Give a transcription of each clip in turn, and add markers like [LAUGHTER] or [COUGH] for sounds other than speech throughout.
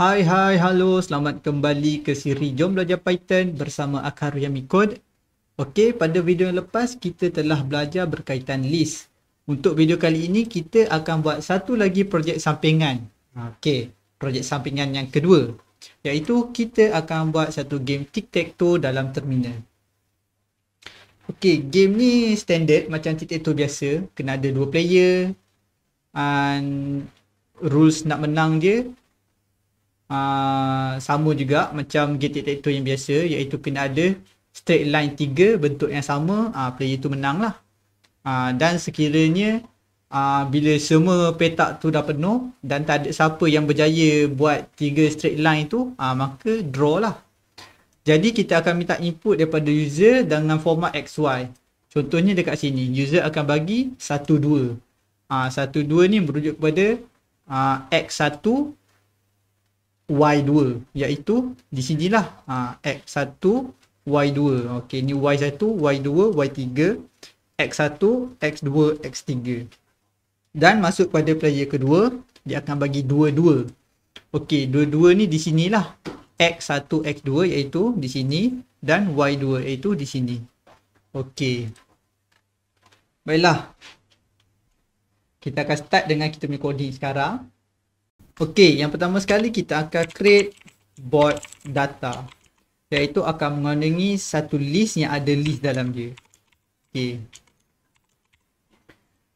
Hai hai halo selamat kembali ke siri Jom Belajar Python bersama Akar Yami Code Okey pada video yang lepas kita telah belajar berkaitan list Untuk video kali ini kita akan buat satu lagi projek sampingan Okey projek sampingan yang kedua Iaitu kita akan buat satu game tic-tac-toe dalam terminal Okey game ni standard macam tic-tac-toe biasa Kena ada dua player And rules nak menang dia uh, sama juga macam gate detector yang biasa iaitu kena ada straight line tiga bentuk yang sama uh, player tu menang lah uh, dan sekiranya uh, bila semua petak tu dah penuh dan tak ada siapa yang berjaya buat tiga straight line tu uh, maka draw lah jadi kita akan minta input daripada user dengan format XY contohnya dekat sini user akan bagi 1 2 Ah uh, 1 2 ni merujuk kepada uh, X1 Y2 iaitu di sinilah ha, X1 Y2 okey ni Y1 Y2 Y3 X1 X2 X3 dan masuk pada player kedua dia akan bagi dua dua. okey dua dua ni di sinilah X1 X2 iaitu di sini dan Y2 iaitu di sini okey baiklah kita akan start dengan kita punya coding sekarang Okey, yang pertama sekali kita akan create board data iaitu akan mengandungi satu list yang ada list dalam dia. Okey.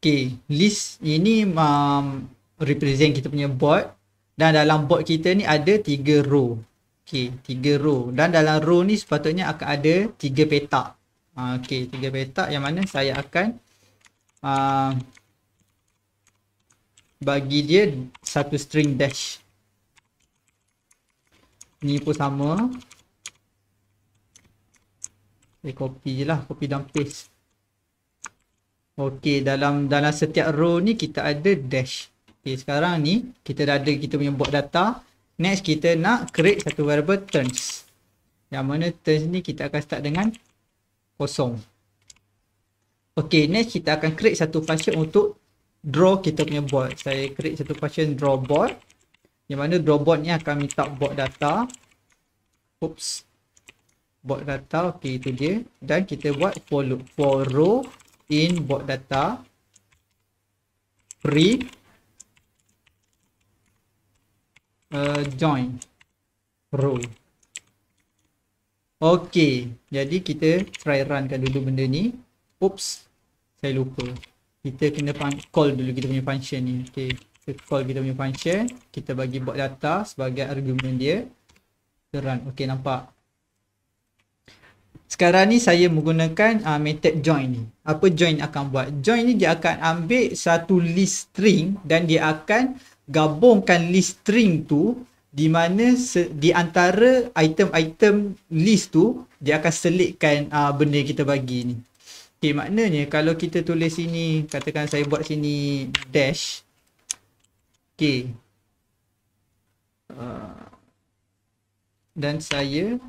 Okey, list ini um, represent kita punya board, dan dalam board kita ni ada tiga row. Okey, tiga row dan dalam row ni sepatutnya akan ada tiga petak. Uh, Okey, tiga petak yang mana saya akan uh, bagi dia satu string dash ni pun sama saya copy je lah copy dan paste Okey dalam dalam setiap row ni kita ada dash Okey sekarang ni kita dah ada kita punya buat data next kita nak create satu variable turns yang mana turns ni kita akan start dengan kosong Okey next kita akan create satu function untuk draw kita punya board. Saya create satu question draw board. Yang mana draw board ni akan minta board data. Oops. Board data. Okay, itu dia. Dan kita buat for loop. For row in board data. Pre Uh, join. Row. Okay. Jadi kita try runkan dulu benda ni. Oops. Saya lupa kita kena call dulu kita punya function ni okay. kita call kita punya function kita bagi buat data sebagai argument dia kita run ok nampak sekarang ni saya menggunakan uh, method join ni apa join akan buat join ni dia akan ambil satu list string dan dia akan gabungkan list string tu di mana di antara item-item list tu dia akan selitkan uh, benda kita bagi ni Okay, maknanya kalau kita tulis sini, katakan saya buat sini dash. Okay. Uh, ah, dan saya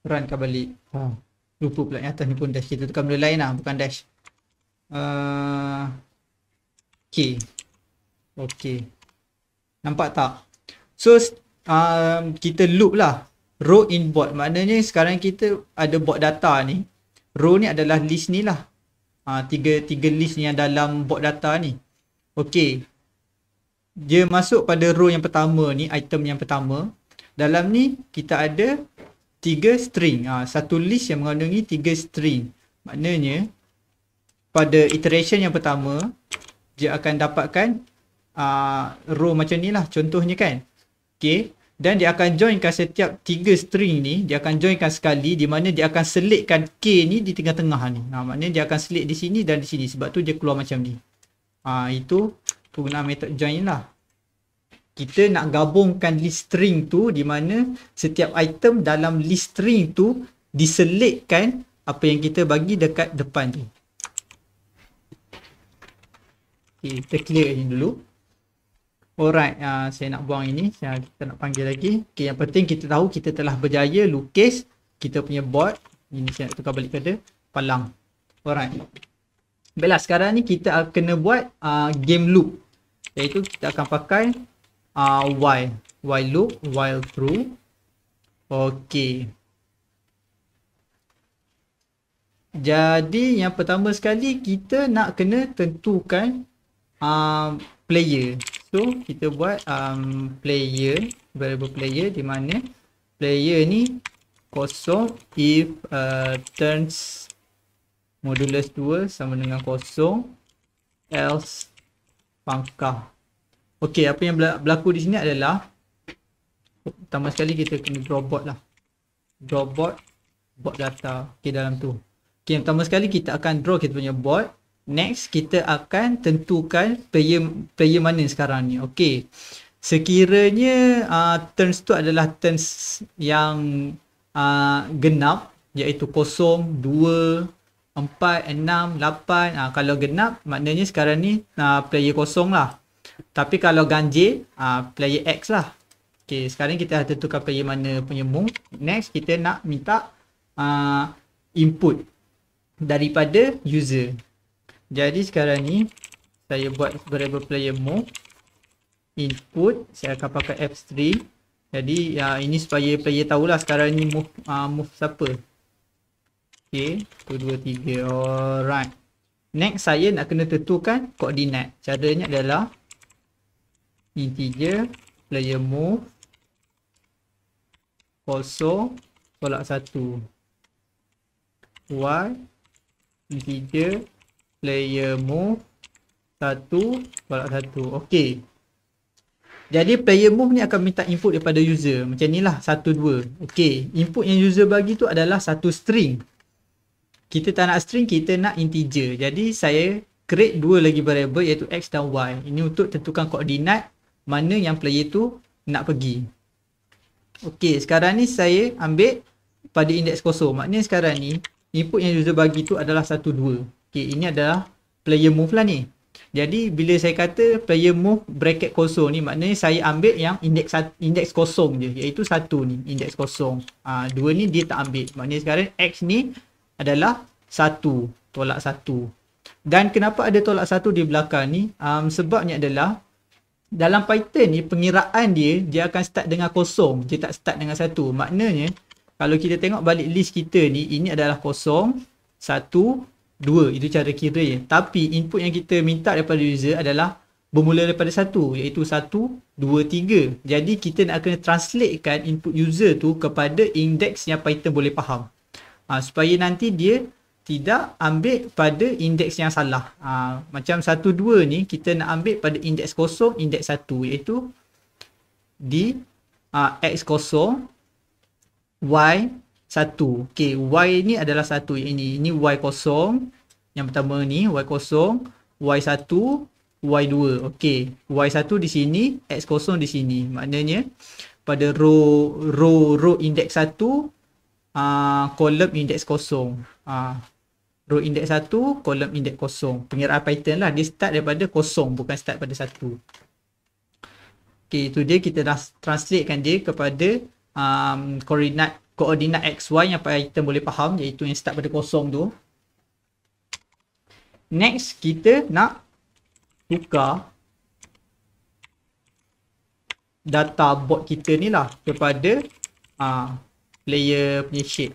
runkan balik. Ha. Lupa pula yang atas ni pun dash. Kita tukar benda lain lah, bukan dash. Uh, ah, okay. Okay. Nampak tak? So, um, kita loop lah. Row in bot. Maknanya sekarang kita ada bot data ni row ni adalah list ni lah ha, tiga, tiga list ni yang dalam bot data ni Okey. Dia masuk pada row yang pertama ni Item yang pertama Dalam ni kita ada Tiga string ha, Satu list yang mengandungi tiga string Maknanya Pada iteration yang pertama Dia akan dapatkan uh, Row macam ni lah contohnya kan Okey dan dia akan joinkan setiap tiga string ni dia akan joinkan sekali di mana dia akan selitkan K ni di tengah-tengah ni ha, maknanya dia akan selit di sini dan di sini sebab tu dia keluar macam ni ha, itu penggunaan method join lah kita nak gabungkan list string tu di mana setiap item dalam list string tu diselitkan apa yang kita bagi dekat depan tu okay, kita clear ni dulu Alright, uh, saya nak buang ini. Saya kita nak panggil lagi. Okay, yang penting kita tahu kita telah berjaya lukis kita punya board. Ini saya nak tukar balik pada palang. Alright. Baiklah, sekarang ni kita kena buat uh, game loop. Iaitu kita akan pakai uh, while. While loop, while true. Okay. Jadi yang pertama sekali kita nak kena tentukan uh, player. So kita buat um, player variable player di mana player ni kosong if uh, turns modulus 2 sama dengan kosong else pangkah. Okey, apa yang berlaku di sini adalah pertama sekali kita kena draw bot lah. draw bot bot data ke okay, dalam tu. Okey, pertama sekali kita akan draw kita punya bot Next kita akan tentukan player player mana sekarang ni. Okey. Sekiranya uh, turns tu adalah turns yang uh, genap iaitu kosong dua empat enam lapan. uh, kalau genap maknanya sekarang ni uh, player kosong lah. Tapi kalau ganjil uh, player X lah. Okey, sekarang kita dah tentukan player mana penyembung. Next kita nak minta uh, input daripada user. Jadi sekarang ni saya buat variable player mode input saya akan pakai f3 Jadi ya uh, ini supaya player tahulah sekarang ni move uh, move siapa. Okey, 2 2 3. Alright. Next saya nak kena tentukan koordinat. Caranya adalah integer player move also tolak 1. y integer player mu satu tolak satu. Okey. Jadi player move ni akan minta input daripada user. Macam ni lah satu dua. Okey. Input yang user bagi tu adalah satu string. Kita tak nak string, kita nak integer. Jadi saya create dua lagi variable iaitu x dan y. Ini untuk tentukan koordinat mana yang player tu nak pergi. Okey, sekarang ni saya ambil pada indeks kosong. Maknanya sekarang ni input yang user bagi tu adalah 1 2. Okay, ini adalah player move lah ni. Jadi bila saya kata player move bracket kosong ni maknanya saya ambil yang indeks indeks kosong je iaitu satu ni indeks kosong. Ah ha, dua ni dia tak ambil. Maknanya sekarang x ni adalah satu tolak satu. Dan kenapa ada tolak satu di belakang ni? Um, sebabnya adalah dalam Python ni pengiraan dia dia akan start dengan kosong. Dia tak start dengan satu. Maknanya kalau kita tengok balik list kita ni ini adalah kosong, satu, Dua, itu cara kira ya, Tapi input yang kita minta daripada user adalah bermula daripada satu, iaitu satu, dua, tiga. Jadi kita nak kena translatekan input user tu kepada indeks yang Python boleh faham. Ha, supaya nanti dia tidak ambil pada indeks yang salah. Ha, macam satu, dua ni kita nak ambil pada indeks kosong, indeks satu iaitu di ha, x kosong, y satu. Okay, y ni adalah satu. Ini ini y kosong. Yang pertama ni y kosong. y satu, y dua. Okay, y satu di sini, x kosong di sini. Maknanya pada row row row index satu, uh, kolom index kosong. uh, row index satu, kolom index kosong. Pengiraan Python lah. Dia start daripada kosong, bukan start pada satu. Okay, itu dia kita dah translate kan dia kepada um, ah, koordinat koordinat x, y yang Python boleh faham iaitu yang start pada kosong tu. Next, kita nak buka data bot kita ni lah kepada uh, player punya shape.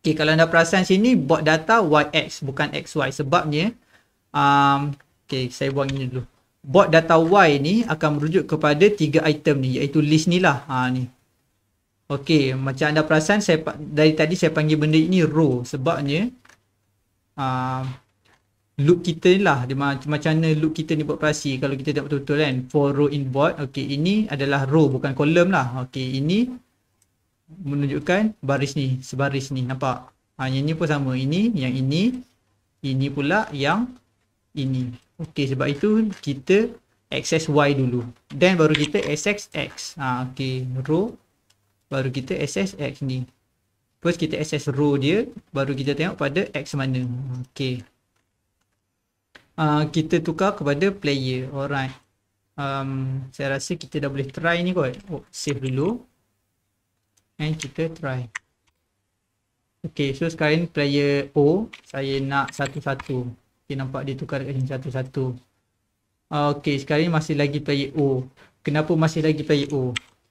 Okay, kalau anda perasan sini, bot data yx bukan xy sebabnya um, okay, saya buang ini dulu. Bot data y ni akan merujuk kepada tiga item ni iaitu list ni lah. Ha, ni. Okey, macam anda perasan saya dari tadi saya panggil benda ini row sebabnya uh, loop kita ni lah macam mana loop kita ni beroperasi kalau kita tak betul-betul kan for row in board okey ini adalah row bukan kolom lah okey ini menunjukkan baris ni sebaris ni nampak ha, yang ni pun sama ini yang ini ini pula yang ini okey sebab itu kita access y dulu then baru kita access x ha, okey row baru kita access x ni first kita access row dia baru kita tengok pada x mana okey uh, ah, kita tukar kepada player alright um saya rasa kita dah boleh try ni kot oh, save dulu and kita try okey so sekarang player o saya nak satu-satu okey nampak dia tukar kat sini satu-satu uh, ah, okey sekarang masih lagi player o kenapa masih lagi player o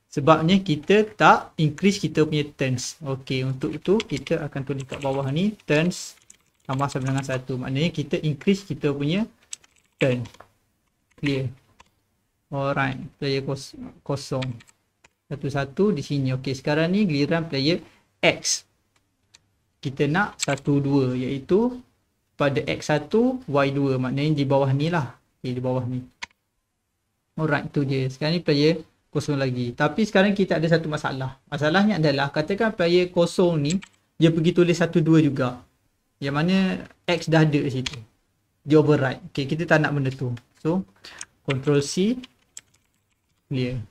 Sebabnya kita tak increase kita punya turns. Okey, untuk itu kita akan tulis kat bawah ni turns sama sama dengan 1. Maknanya kita increase kita punya turn. Clear. Alright, player kos kosong. Satu-satu di sini. Okey, sekarang ni giliran player X. Kita nak satu dua, iaitu pada X1, Y2. Maknanya di bawah ni lah. Okay, di bawah ni. Alright, tu dia. Sekarang ni player kosong lagi. Tapi sekarang kita ada satu masalah. Masalahnya adalah katakan player kosong ni dia pergi tulis satu dua juga. Yang mana X dah ada di situ. Dia override. Okay, kita tak nak benda tu. So, control C. Clear.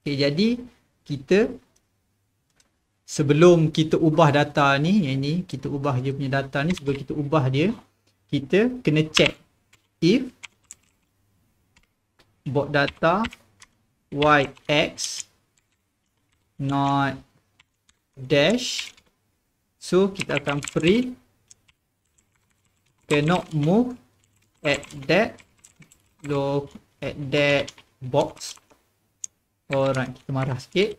Okay, jadi kita sebelum kita ubah data ni, yang ni kita ubah dia punya data ni, sebelum kita ubah dia, kita kena check if bot data y x not dash so kita akan print cannot move at that look at that box alright kita marah sikit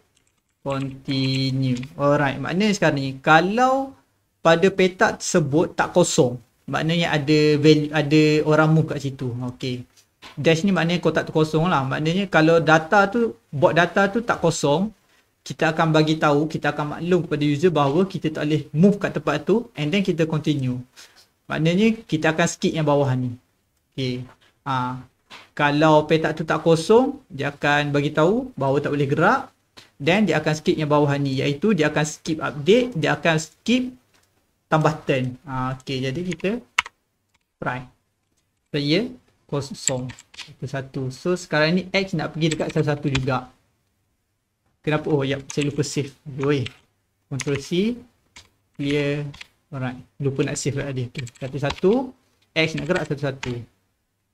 continue alright maknanya sekarang ni kalau pada petak tersebut tak kosong maknanya ada value, ada orang move kat situ okey dash ni maknanya kotak tu kosong lah maknanya kalau data tu bot data tu tak kosong kita akan bagi tahu kita akan maklum kepada user bahawa kita tak boleh move kat tempat tu and then kita continue maknanya kita akan skip yang bawah ni Okay, ha. kalau petak tu tak kosong dia akan bagi tahu bahawa tak boleh gerak then dia akan skip yang bawah ni iaitu dia akan skip update dia akan skip tambah turn ha. okey jadi kita try try yeah kosong satu satu. So sekarang ni X nak pergi dekat satu satu juga. Kenapa? Oh, ya Saya lupa save. Oi. control C. Clear. Alright. Lupa nak save lah dia. Okay. Satu satu. X nak gerak satu satu.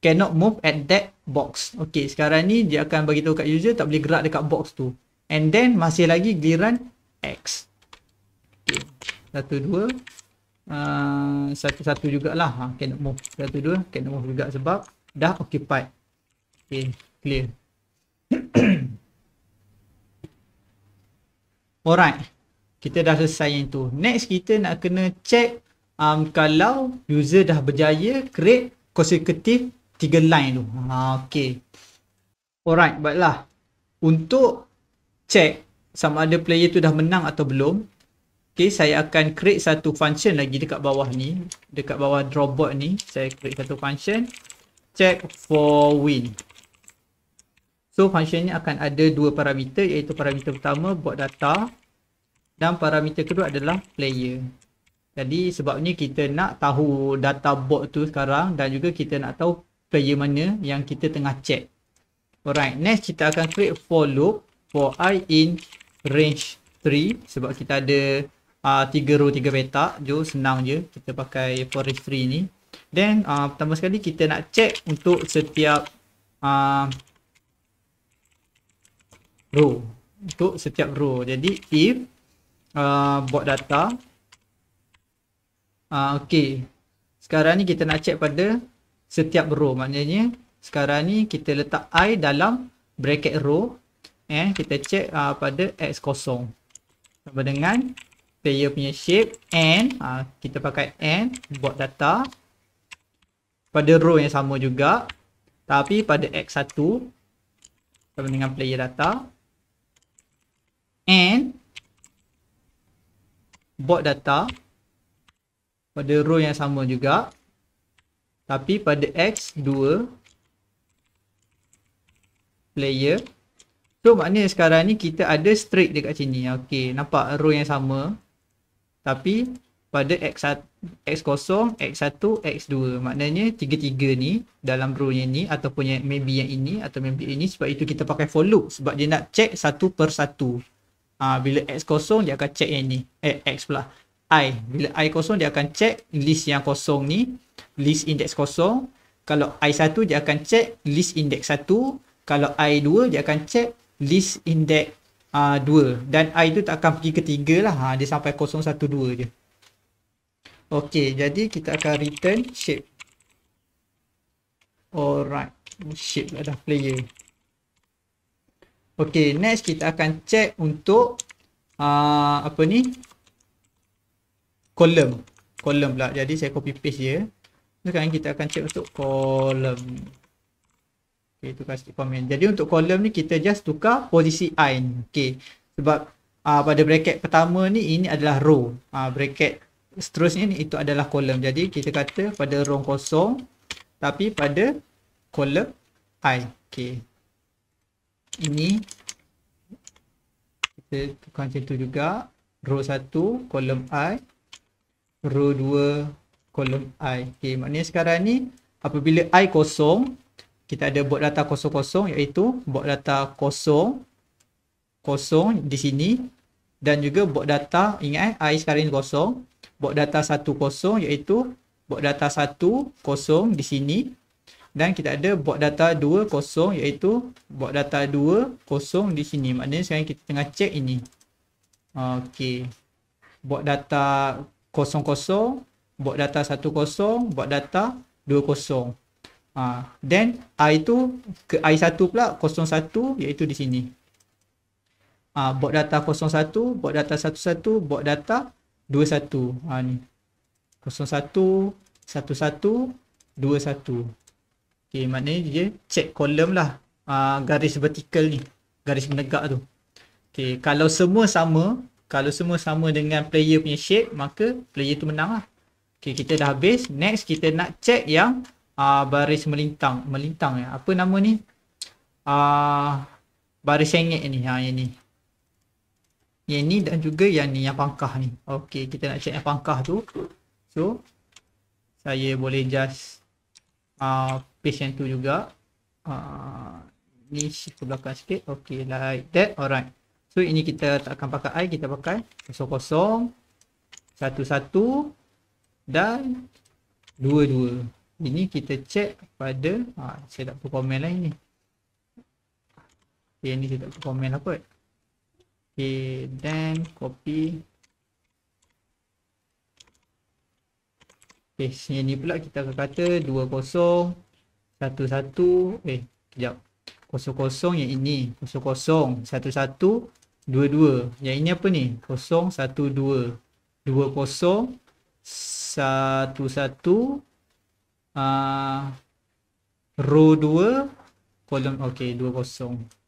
Cannot move at that box. Okay. Sekarang ni dia akan bagi tahu kat user tak boleh gerak dekat box tu. And then masih lagi giliran X. Okay. Satu dua. Uh, ah, satu satu jugalah. Ha, cannot move. Satu dua. Cannot move juga sebab dah occupied okay clear [COUGHS] alright kita dah selesai yang tu next kita nak kena check um, kalau user dah berjaya create consecutive tiga line tu ha, okay alright baiklah untuk check sama ada player tu dah menang atau belum Okay, saya akan create satu function lagi dekat bawah ni. Dekat bawah drawboard ni, saya create satu function check for win. So function ni akan ada dua parameter iaitu parameter pertama buat data dan parameter kedua adalah player. Jadi sebabnya kita nak tahu data bot tu sekarang dan juga kita nak tahu player mana yang kita tengah check. Alright, next kita akan create for loop for i in range 3 sebab kita ada 3 uh, ah, row 3 petak. Jom senang je kita pakai for range 3 ni. Then uh, pertama sekali kita nak check untuk setiap uh, row. Untuk setiap row. Jadi if uh, bot data. Uh, okay. Sekarang ni kita nak check pada setiap row. Maknanya sekarang ni kita letak i dalam bracket row. Eh, kita check uh, pada x kosong. Sama dengan player punya shape and uh, kita pakai and buat data pada row yang sama juga tapi pada x1 sama dengan player data and bot data pada row yang sama juga tapi pada x2 player so maknanya sekarang ni kita ada straight dekat sini okey nampak row yang sama tapi pada x x kosong, x satu, x dua. Maknanya tiga-tiga ni dalam row yang ni ataupun yang maybe yang ini atau maybe ini sebab itu kita pakai for loop sebab dia nak check satu per satu. Ah ha, bila x kosong dia akan check yang ni. Eh x pula. I. Bila i kosong dia akan check list yang kosong ni. List index kosong. Kalau i satu dia akan check list index satu. Kalau i dua dia akan check list index uh, dua. Dan i tu tak akan pergi ketiga lah. Ha, dia sampai kosong satu dua je. Okey, jadi kita akan return shape. Alright, shape lah dah player. Okey, next kita akan check untuk uh, apa ni? Column. Column pula. Jadi saya copy paste dia. Sekarang kita akan check untuk column. Okay, tukar sikit komen. Jadi untuk column ni kita just tukar posisi I. Okey, sebab uh, pada bracket pertama ni ini adalah row. Uh, bracket seterusnya ni itu adalah kolom. Jadi kita kata pada row kosong tapi pada kolom i. Okey. Ini kita tukar macam tu juga. Row 1 kolom i. Row 2 kolom i. Okey, maknanya sekarang ni apabila i kosong kita ada bot data kosong-kosong iaitu bot data kosong kosong di sini dan juga bot data ingat eh i sekarang ni kosong bot data 1.0 iaitu bot data 1.0 di sini dan kita ada bot data 2.0 iaitu bot data 2.0 di sini maknanya sekarang kita tengah check ini okey bot data 0.0 bot data 1.0 bot data 2.0 Ha, then I tu ke I1 pula 01 iaitu di sini. Ah ha, bot data 01, bot data 11, bot data dua satu ha, ni kosong satu satu satu dua satu ok maknanya dia check column lah ha, garis vertikal ni garis menegak tu ok kalau semua sama kalau semua sama dengan player punya shape maka player tu menang lah ok kita dah habis next kita nak check yang uh, baris melintang melintang ya apa nama ni uh, baris sengit ni ha, yang ni yang ni dan juga yang ni yang pangkah ni okey kita nak check yang pangkah tu so saya boleh just ah uh, paste yang tu juga ah uh, ni shift ke belakang sikit okey like that alright so ini kita tak akan pakai air. kita pakai kosong kosong satu satu dan dua dua ini kita check pada uh, ah, saya tak perlu komen lain ni Yang ni saya tak perlu komen lah kot okay then copy okay yang ni pula kita akan kata 2011 eh jap 00 yang ini 001122 yang ini apa ni 012 2011 a uh, row 2 kolom okey 20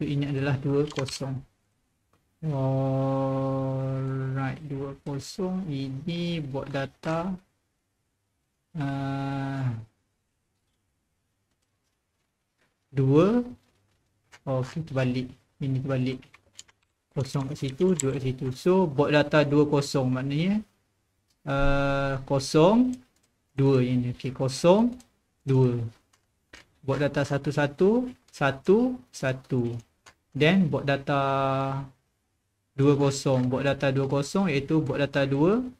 So ini adalah kosong. Alright kosong. Ini buat data uh, Dua oh, Ok terbalik Ini terbalik Kosong kat situ Dua kat situ So bot data dua kosong Maknanya uh, Kosong Dua ini Okay kosong Dua Bot data satu satu Satu Satu then bot data 20 bot data 20 iaitu bot data 20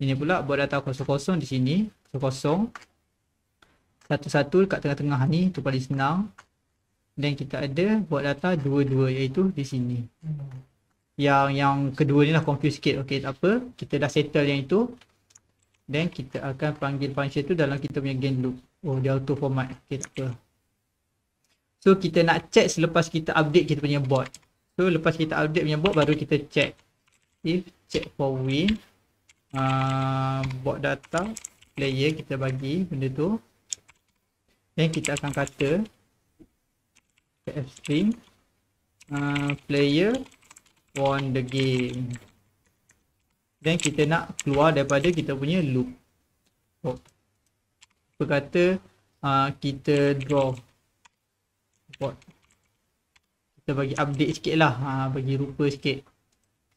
ini pula bot data 00 di sini 00 satu-satu dekat tengah-tengah ni tu paling senang Dan kita ada bot data 22 iaitu di sini yang yang kedua ni lah confuse sikit okey tak apa kita dah settle yang itu then kita akan panggil function tu dalam kita punya gain loop oh dia auto format okey tak apa So kita nak check selepas kita update kita punya bot. So lepas kita update punya bot baru kita check. If check for win. Uh, bot data player kita bagi benda tu. Then kita akan kata fstream uh, player won the game. Then kita nak keluar daripada kita punya loop. Oh. Berkata uh, kita draw support Kita bagi update sikit lah ha, Bagi rupa sikit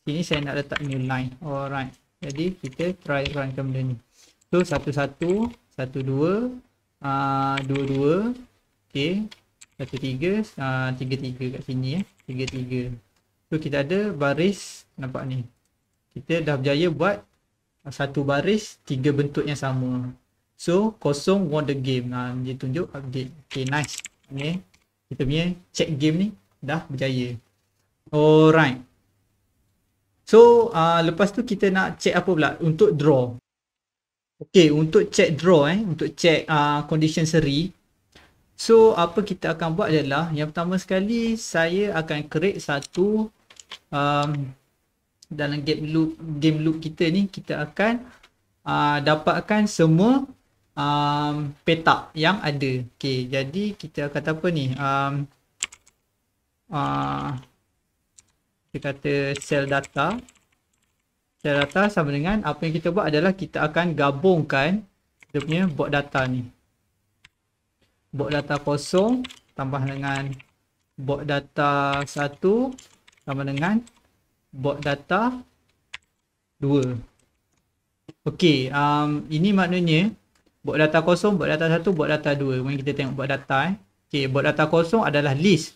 Sini saya nak letak new line Alright Jadi kita try runkan benda ni So satu-satu Satu-dua ha, Dua-dua uh, Satu-tiga ha, Tiga-tiga kat sini eh Tiga-tiga So kita ada baris Nampak ni Kita dah berjaya buat Satu baris Tiga bentuk yang sama So kosong won the game nah, ha, Dia tunjuk update Okay nice Okay kita punya check game ni dah berjaya alright so uh, lepas tu kita nak check apa pula untuk draw Okay untuk check draw eh untuk check uh, condition seri so apa kita akan buat adalah yang pertama sekali saya akan create satu um, dalam game loop game loop kita ni kita akan uh, dapatkan semua um, petak yang ada. Okay, jadi kita kata apa ni? Um, uh, kita kata cell data. Cell data sama dengan apa yang kita buat adalah kita akan gabungkan kita punya bot data ni. Bot data kosong tambah dengan bot data satu sama dengan bot data dua. Okey, um, ini maknanya Buat data kosong, buat data satu, buat data dua. Kemudian kita tengok buat data eh. Okay, buat data kosong adalah list.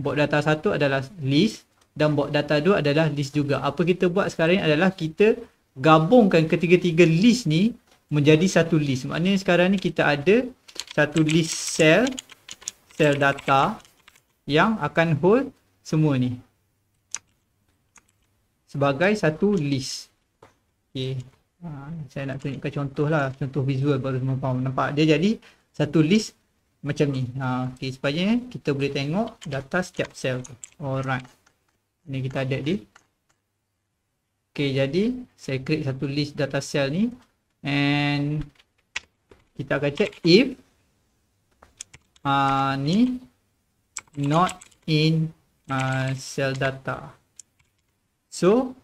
Buat data satu adalah list. Dan buat data dua adalah list juga. Apa kita buat sekarang ni adalah kita gabungkan ketiga-tiga list ni menjadi satu list. Maknanya sekarang ni kita ada satu list cell. Cell data yang akan hold semua ni. Sebagai satu list. Okay. Ha, saya nak tunjukkan contoh lah contoh visual baru semua faham nampak dia jadi satu list macam ni ha, okay, sepanjang eh, kita boleh tengok data setiap cell tu alright ni kita ada di Okay, jadi saya create satu list data cell ni and kita akan check if uh, ni not in uh, ha, cell data so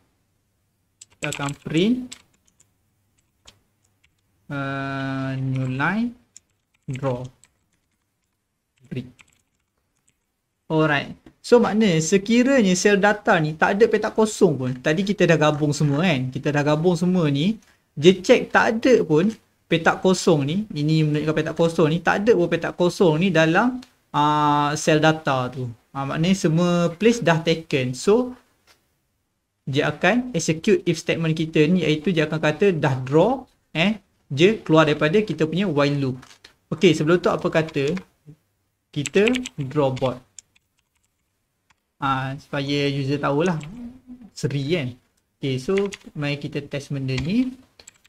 kita akan print new line draw brick alright so maknanya sekiranya sel data ni tak ada petak kosong pun tadi kita dah gabung semua kan kita dah gabung semua ni dia check tak ada pun petak kosong ni ini menunjukkan petak kosong ni tak ada pun petak kosong ni dalam uh, sel data tu uh, maknanya semua place dah taken so dia akan execute if statement kita ni iaitu dia akan kata dah draw eh dia keluar daripada kita punya while loop. Okey, sebelum tu apa kata kita draw bot. Ah, supaya user tahulah seri kan. Okey, so mai kita test benda ni.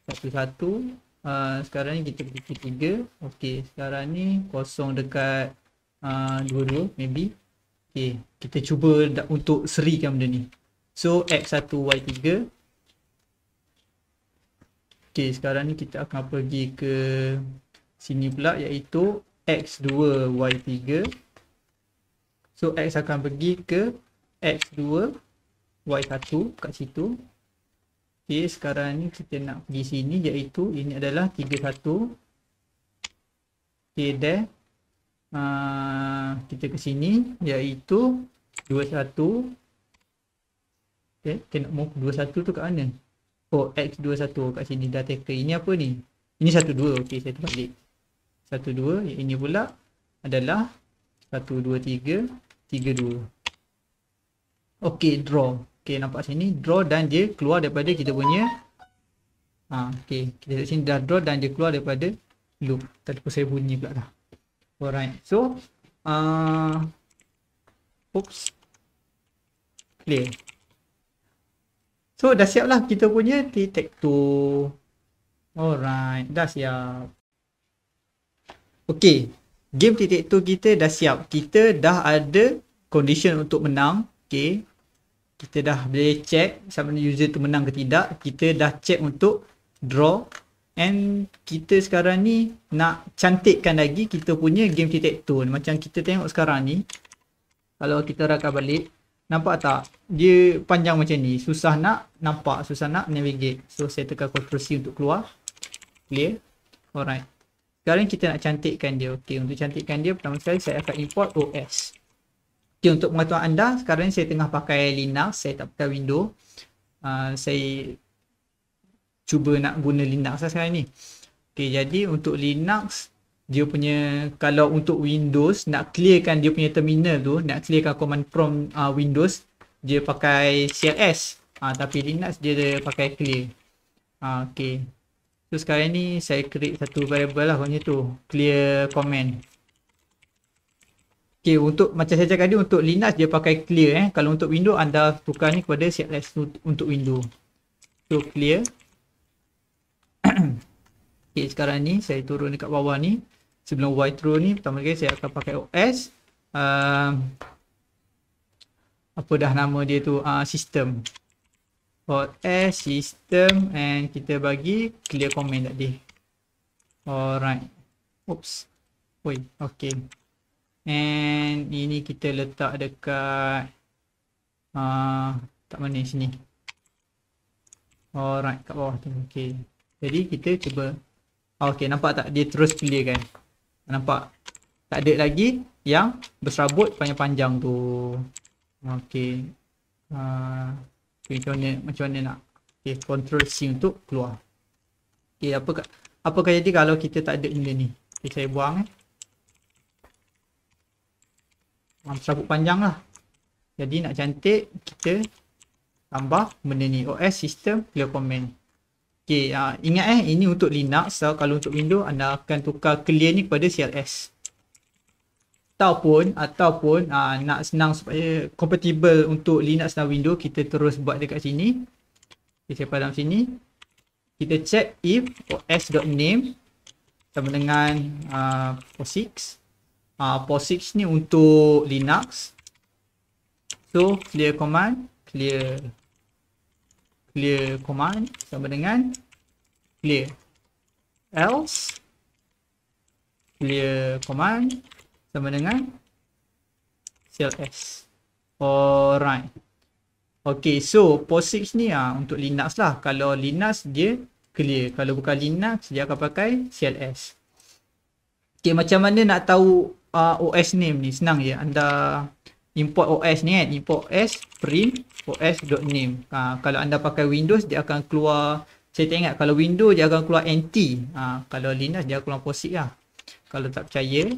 Satu-satu. Uh, sekarang ni kita pergi tiga. Okey, sekarang ni kosong dekat ah, dua-dua maybe. Okey, kita cuba untuk serikan benda ni. So, X1, Y3. Okey, sekarang ni kita akan pergi ke sini pula iaitu x2 y3. So x akan pergi ke x2 y1 kat situ. Okey, sekarang ni kita nak pergi sini iaitu ini adalah 31 Okay, then uh, kita ke sini iaitu 21 Okay, kita nak move 21 tu ke mana? Oh X21 kat sini dah taker Ini apa ni? Ini 12 Okey, saya terbalik 12 Yang ini pula adalah 123 32 Okey draw Okey nampak sini draw dan dia keluar daripada kita punya ha, okey kita kat sini dah draw dan dia keluar daripada loop Tadi pun saya bunyi pula dah Alright so uh, Oops Clear So dah siap lah kita punya T-Tech 2 Alright, dah siap Okay, game titik tu kita dah siap Kita dah ada condition untuk menang Okay Kita dah boleh check sama user tu menang ke tidak Kita dah check untuk draw And kita sekarang ni nak cantikkan lagi kita punya game titik tu Macam kita tengok sekarang ni Kalau kita rakam balik Nampak tak? Dia panjang macam ni. Susah nak nampak. Susah nak navigate. So, saya tekan Ctrl C untuk keluar. Clear. Alright. Sekarang kita nak cantikkan dia. Okay, untuk cantikkan dia, pertama sekali saya akan import OS. Okay, untuk pengetahuan anda, sekarang saya tengah pakai Linux. Saya tak pakai Windows. Uh, ah, saya cuba nak guna Linux lah sekarang ni. Okay, jadi untuk Linux, dia punya kalau untuk Windows nak clearkan dia punya terminal tu nak clearkan command prompt uh, Windows dia pakai CLS uh, ah, tapi Linux dia, dia pakai clear uh, okay so sekarang ni saya create satu variable lah macam tu clear command okay untuk macam saya cakap tadi untuk Linux dia pakai clear eh kalau untuk Windows anda tukar ni kepada CLS untuk Windows so clear [COUGHS] Okay, sekarang ni saya turun dekat bawah ni sebelum White through ni pertama kali saya akan pakai OS uh, um, apa dah nama dia tu uh, ah, system OS system and kita bagi clear command tadi alright oops oi okay and ini kita letak dekat uh, ah, tak mana sini alright kat bawah tu okay jadi kita cuba ah, Okay, nampak tak? Dia terus clear kan? Nampak? Tak ada lagi yang berserabut panjang-panjang tu. Okay, Uh, ah, macam mana, macam mana nak? Okey, control C untuk keluar. Okay, apa apa kaya dia kalau kita tak ada benda ni? Okay, saya buang eh. serabut panjang lah. Jadi nak cantik, kita tambah benda ni. OS system clear command. Okay, uh, ah, ingat eh, ini untuk Linux. So, kalau untuk Windows, anda akan tukar clear ni kepada CLS. Ataupun, ataupun uh, nak senang supaya compatible untuk Linux dan Windows, kita terus buat dekat sini. Kita okay, dalam sini. Kita check if os.name sama dengan uh, POSIX. Uh, POSIX ni untuk Linux. So, clear command, clear clear command sama dengan clear else clear command sama dengan cls alright ok so POSIX ni ah untuk linux lah kalau linux dia clear kalau bukan linux dia akan pakai cls ok macam mana nak tahu uh, ah, OS name ni senang je anda import os ni kan import os print os.name ha, kalau anda pakai windows dia akan keluar saya tak ingat kalau windows dia akan keluar nt ha, kalau linux dia akan keluar posix lah kalau tak percaya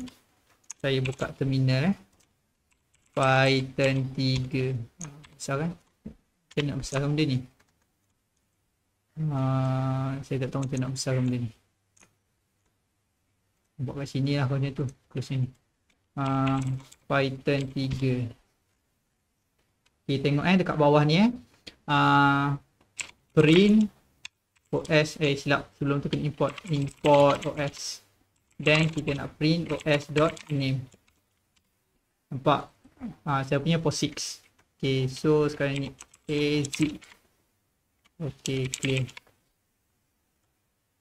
saya buka terminal eh. python 3 besar kan saya nak besar benda ni Uh, saya tak tahu saya nak besar benda ni Buat kat sini lah kalau macam tu Kalau sini Ah, Python 3 Okay tengok eh dekat bawah ni eh uh, Print OS eh silap sebelum tu kena import Import OS Then kita nak print os.name Nampak uh, Saya punya POSIX Okay so sekarang ni AZ Okay clear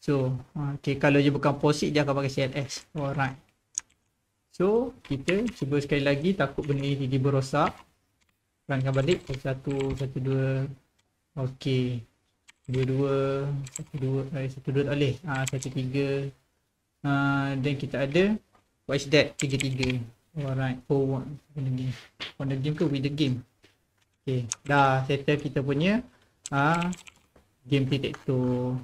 So, okay, kalau dia bukan POSIX, dia akan pakai CLS. Alright. So kita cuba sekali lagi takut benda ni tiba-tiba rosak Rangkan balik satu satu dua Okey dua dua satu dua eh, satu dua tak boleh ha, ah, satu tiga ha, ah, Then kita ada watch that tiga tiga Alright Oh one for the game for the game ke with the game Okay dah settle kita punya ha, game titik tu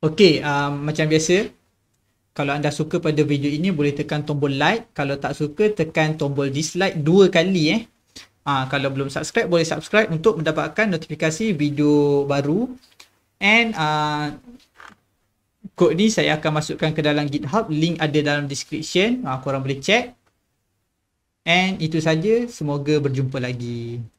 Okay um, macam biasa kalau anda suka pada video ini boleh tekan tombol like. Kalau tak suka tekan tombol dislike dua kali eh. Ha, kalau belum subscribe boleh subscribe untuk mendapatkan notifikasi video baru. And uh, kod ni saya akan masukkan ke dalam GitHub. Link ada dalam description. Ha, korang boleh check. And itu saja. Semoga berjumpa lagi.